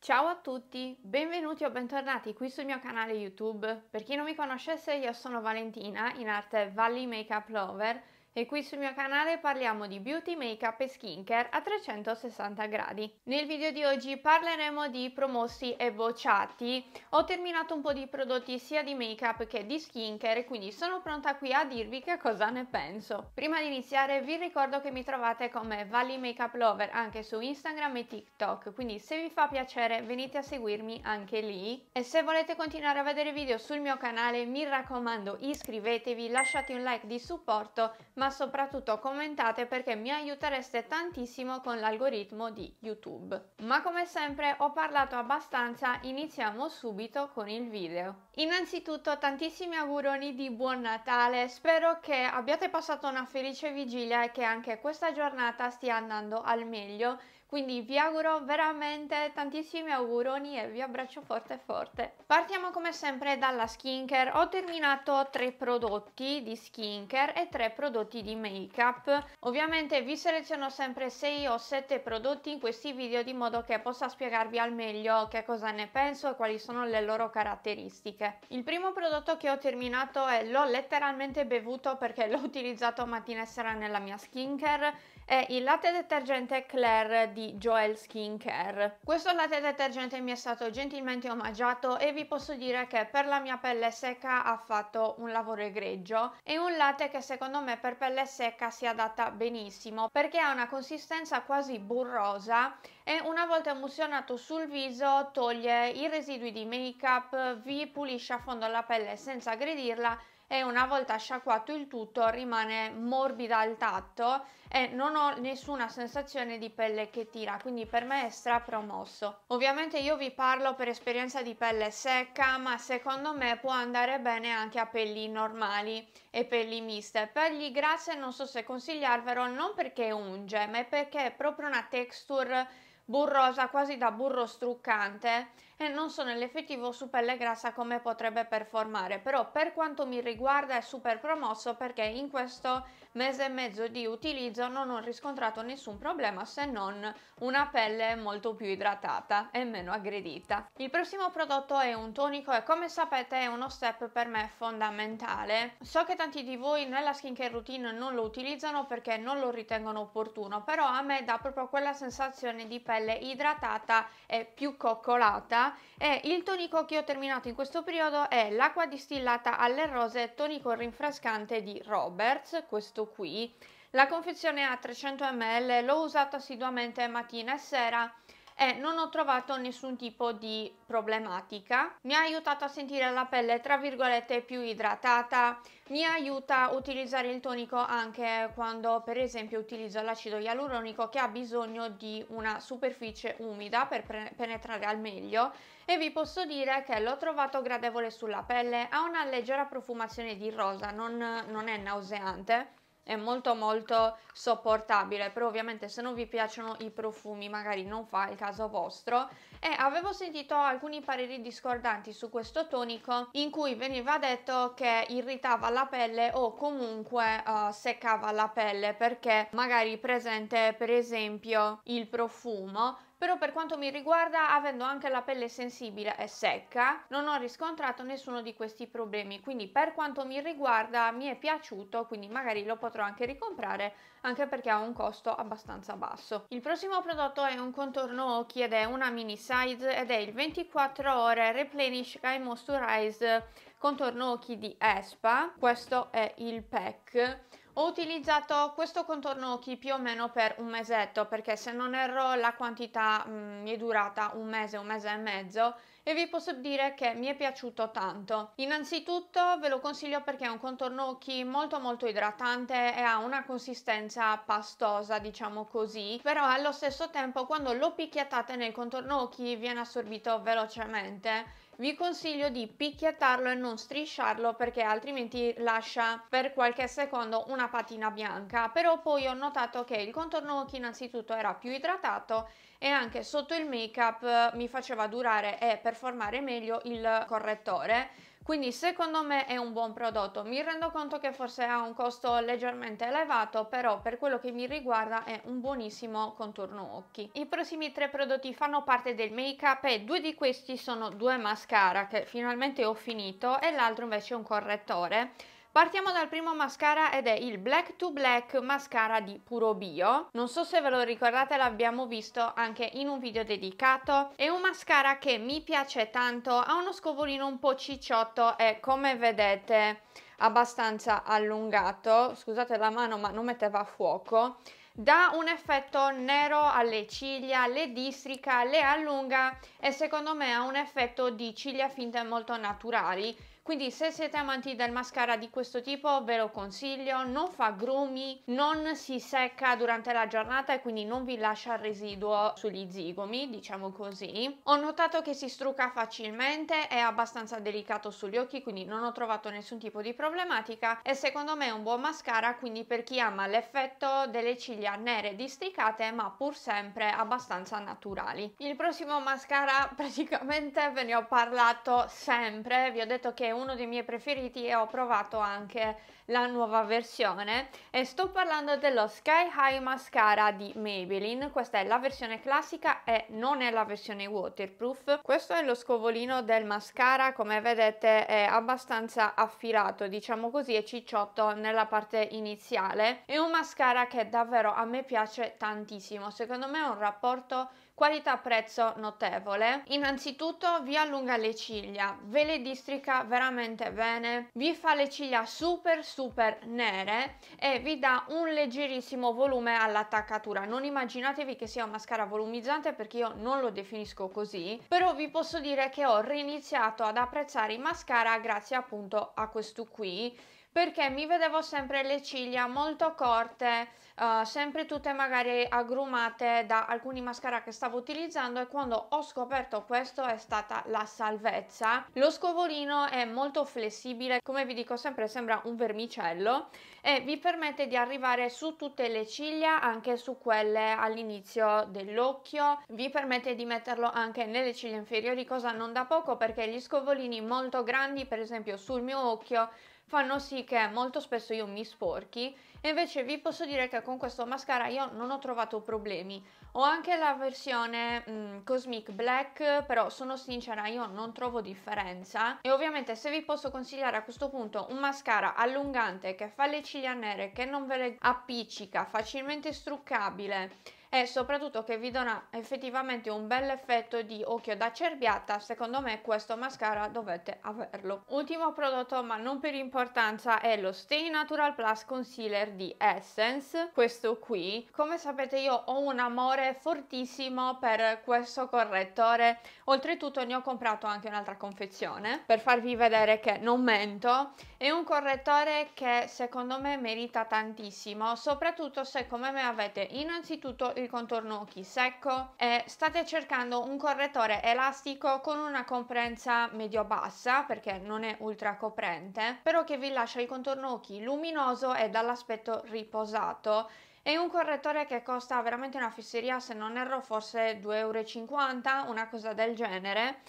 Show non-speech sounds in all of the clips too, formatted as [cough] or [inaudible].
Ciao a tutti, benvenuti o bentornati qui sul mio canale YouTube. Per chi non mi conoscesse, io sono Valentina, in arte Valley Makeup Lover e qui sul mio canale parliamo di beauty, makeup e skincare a 360 gradi. Nel video di oggi parleremo di promossi e bocciati. Ho terminato un po' di prodotti sia di makeup che di skincare, quindi sono pronta qui a dirvi che cosa ne penso. Prima di iniziare vi ricordo che mi trovate come Valley Makeup Lover anche su Instagram e TikTok, quindi se vi fa piacere venite a seguirmi anche lì. E se volete continuare a vedere video sul mio canale mi raccomando iscrivetevi, lasciate un like di supporto, ma ma soprattutto commentate perché mi aiutereste tantissimo con l'algoritmo di YouTube. Ma come sempre ho parlato abbastanza, iniziamo subito con il video. Innanzitutto tantissimi auguroni di buon Natale, spero che abbiate passato una felice vigilia e che anche questa giornata stia andando al meglio, quindi vi auguro veramente tantissimi auguroni e vi abbraccio forte forte. Partiamo come sempre dalla skincare, ho terminato tre prodotti di skincare e tre prodotti prodotti di make up. Ovviamente vi seleziono sempre 6 o 7 prodotti in questi video di modo che possa spiegarvi al meglio che cosa ne penso e quali sono le loro caratteristiche. Il primo prodotto che ho terminato è l'ho letteralmente bevuto perché [laughs] l'ho utilizzato mattina e sera nella mia skincare è il latte detergente Claire di Joel Skincare. Questo latte detergente mi è stato gentilmente omaggiato e vi posso dire che per la mia pelle secca ha fatto un lavoro egregio. È un latte che secondo me per pelle secca si adatta benissimo perché ha una consistenza quasi burrosa e una volta emulsionato sul viso toglie i residui di make up, vi pulisce a fondo la pelle senza aggredirla e una volta sciacquato il tutto rimane morbida al tatto e non ho nessuna sensazione di pelle che tira, quindi per me è stra promosso. Ovviamente io vi parlo per esperienza di pelle secca, ma secondo me può andare bene anche a pelli normali e pelli miste. Pelli grasse non so se consigliarvelo, non perché unge, ma perché è proprio una texture burrosa, quasi da burro struccante e non so nell'effettivo su pelle grassa come potrebbe performare, però per quanto mi riguarda è super promosso perché in questo mese e mezzo di utilizzo non ho riscontrato nessun problema se non una pelle molto più idratata e meno aggredita. Il prossimo prodotto è un tonico e come sapete è uno step per me fondamentale. So che tanti di voi nella skincare routine non lo utilizzano perché non lo ritengono opportuno, però a me dà proprio quella sensazione di pelle idratata e più coccolata e il tonico che ho terminato in questo periodo è l'acqua distillata alle rose tonico rinfrescante di Roberts, questo qui. La confezione è a 300 ml, l'ho usato assiduamente mattina e sera e eh, non ho trovato nessun tipo di problematica. Mi ha aiutato a sentire la pelle tra virgolette più idratata, mi aiuta a utilizzare il tonico anche quando per esempio utilizzo l'acido ialuronico che ha bisogno di una superficie umida per penetrare al meglio e vi posso dire che l'ho trovato gradevole sulla pelle, ha una leggera profumazione di rosa, non, non è nauseante è molto molto sopportabile però ovviamente se non vi piacciono i profumi magari non fa il caso vostro e avevo sentito alcuni pareri discordanti su questo tonico in cui veniva detto che irritava la pelle o comunque uh, seccava la pelle perché magari presente per esempio il profumo però per quanto mi riguarda avendo anche la pelle sensibile e secca non ho riscontrato nessuno di questi problemi quindi per quanto mi riguarda mi è piaciuto quindi magari lo potrò anche ricomprare anche perché ha un costo abbastanza basso il prossimo prodotto è un contorno occhi ed è una mini size ed è il 24 ore replenish eye moisturize contorno occhi di Espa questo è il pack ho utilizzato questo contorno occhi più o meno per un mesetto perché se non erro la quantità mh, mm, mi è durata un mese, un mese e mezzo e vi posso dire che mi è piaciuto tanto. Innanzitutto ve lo consiglio perché è un contorno occhi molto molto idratante e ha una consistenza pastosa diciamo così però allo stesso tempo quando lo picchiattate nel contorno occhi viene assorbito velocemente vi consiglio di picchiettarlo e non strisciarlo perché altrimenti lascia per qualche secondo una patina bianca però poi ho notato che il contorno occhi innanzitutto era più idratato e anche sotto il make up mi faceva durare e performare meglio il correttore quindi secondo me è un buon prodotto. Mi rendo conto che forse ha un costo leggermente elevato, però per quello che mi riguarda è un buonissimo contorno occhi. I prossimi tre prodotti fanno parte del make up e due di questi sono due mascara che finalmente ho finito e l'altro invece è un correttore Partiamo dal primo mascara ed è il Black to Black mascara di Puro Bio. Non so se ve lo ricordate, l'abbiamo visto anche in un video dedicato. È un mascara che mi piace tanto, ha uno scovolino un po' cicciotto e come vedete abbastanza allungato. Scusate la mano ma non metteva a fuoco dà un effetto nero alle ciglia, le districa, le allunga e secondo me ha un effetto di ciglia finte molto naturali quindi se siete amanti del mascara di questo tipo ve lo consiglio, non fa grumi, non si secca durante la giornata e quindi non vi lascia residuo sugli zigomi, diciamo così. Ho notato che si strucca facilmente, è abbastanza delicato sugli occhi, quindi non ho trovato nessun tipo di problematica e secondo me è un buon mascara, quindi per chi ama l'effetto delle ciglia nere districate ma pur sempre abbastanza naturali. Il prossimo mascara praticamente ve ne ho parlato sempre, vi ho detto che è uno dei miei preferiti e ho provato anche la nuova versione e sto parlando dello Sky High Mascara di Maybelline, questa è la versione classica e non è la versione waterproof, questo è lo scovolino del mascara come vedete è abbastanza affilato diciamo così e cicciotto nella parte iniziale, è un mascara che davvero a me piace tantissimo, secondo me è un rapporto qualità-prezzo notevole. Innanzitutto vi allunga le ciglia, ve le districa veramente bene, vi fa le ciglia super super nere e vi dà un leggerissimo volume all'attaccatura. Non immaginatevi che sia un mascara volumizzante perché io non lo definisco così, però vi posso dire che ho riniziato ad apprezzare i mascara grazie appunto a questo qui perché mi vedevo sempre le ciglia molto corte, uh, sempre tutte magari agrumate da alcuni mascara che stavo utilizzando e quando ho scoperto questo è stata la salvezza. Lo scovolino è molto flessibile, come vi dico sempre sembra un vermicello e vi permette di arrivare su tutte le ciglia, anche su quelle all'inizio dell'occhio, vi permette di metterlo anche nelle ciglia inferiori, cosa non da poco perché gli scovolini molto grandi, per esempio sul mio occhio, fanno sì che molto spesso io mi sporchi e invece vi posso dire che con questo mascara io non ho trovato problemi. Ho anche la versione mm, Cosmic Black, però sono sincera, io non trovo differenza. E ovviamente se vi posso consigliare a questo punto un mascara allungante che fa le ciglia nere, che non ve le appiccica, facilmente struccabile, e soprattutto che vi dona effettivamente un bel effetto di occhio da cerbiata secondo me questo mascara dovete averlo ultimo prodotto ma non per importanza è lo Stay Natural Plus Concealer di Essence questo qui come sapete io ho un amore fortissimo per questo correttore oltretutto ne ho comprato anche un'altra confezione per farvi vedere che non mento è un correttore che secondo me merita tantissimo soprattutto se come me avete innanzitutto il il contorno occhi secco e state cercando un correttore elastico con una comprenza medio bassa perché non è ultra coprente però che vi lascia il contorno occhi luminoso e dall'aspetto riposato è un correttore che costa veramente una fesseria se non erro forse 2,50 euro una cosa del genere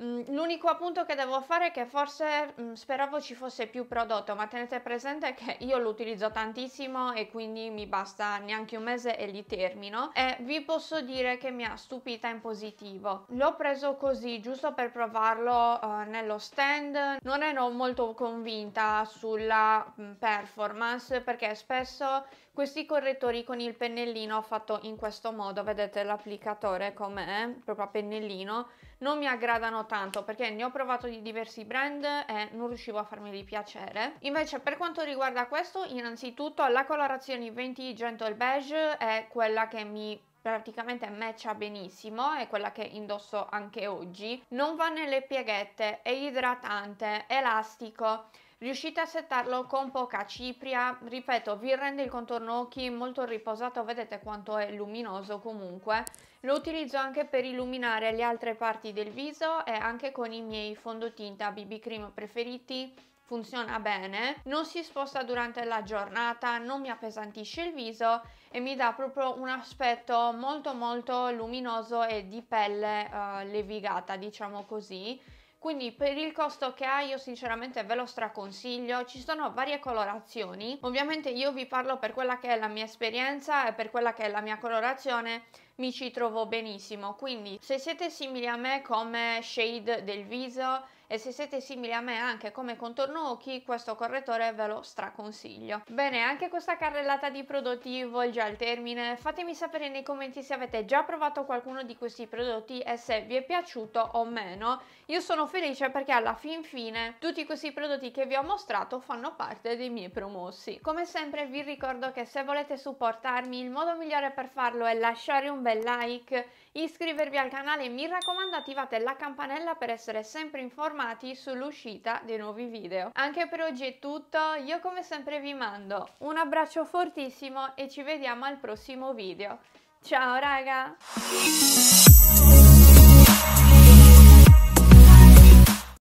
Mm, l'unico appunto che devo fare è che forse mh, mm, speravo ci fosse più prodotto, ma tenete presente che io lo utilizzo tantissimo e quindi mi basta neanche un mese e li termino e vi posso dire che mi ha stupita in positivo. L'ho preso così giusto per provarlo eh, nello stand, non ero molto convinta sulla mh, mm, performance perché spesso questi correttori con il pennellino ho fatto in questo modo, vedete l'applicatore com'è, proprio a pennellino, non mi aggradano tanto perché ne ho provato di diversi brand e non riuscivo a farmeli piacere. Invece per quanto riguarda questo, innanzitutto la colorazione 20 Gentle Beige è quella che mi praticamente matcha benissimo, è quella che indosso anche oggi. Non va nelle pieghette, è idratante, elastico Riuscite a settarlo con poca cipria, ripeto vi rende il contorno occhi molto riposato, vedete quanto è luminoso comunque. Lo utilizzo anche per illuminare le altre parti del viso e anche con i miei fondotinta BB cream preferiti funziona bene, non si sposta durante la giornata, non mi appesantisce il viso e mi dà proprio un aspetto molto molto luminoso e di pelle eh, levigata diciamo così quindi per il costo che ha io sinceramente ve lo straconsiglio ci sono varie colorazioni ovviamente io vi parlo per quella che è la mia esperienza e per quella che è la mia colorazione mi ci trovo benissimo quindi se siete simili a me come shade del viso e se siete simili a me anche come contorno occhi questo correttore ve lo straconsiglio. Bene, anche questa carrellata di prodotti volge al termine, fatemi sapere nei commenti se avete già provato qualcuno di questi prodotti e se vi è piaciuto o meno. Io sono felice perché alla fin fine tutti questi prodotti che vi ho mostrato fanno parte dei miei promossi. Come sempre vi ricordo che se volete supportarmi il modo migliore per farlo è lasciare un bel like, iscrivervi al canale mi raccomando attivate la campanella per essere sempre informati informati sull'uscita dei nuovi video. Anche per oggi è tutto, io come sempre vi mando un abbraccio fortissimo e ci vediamo al prossimo video. Ciao raga!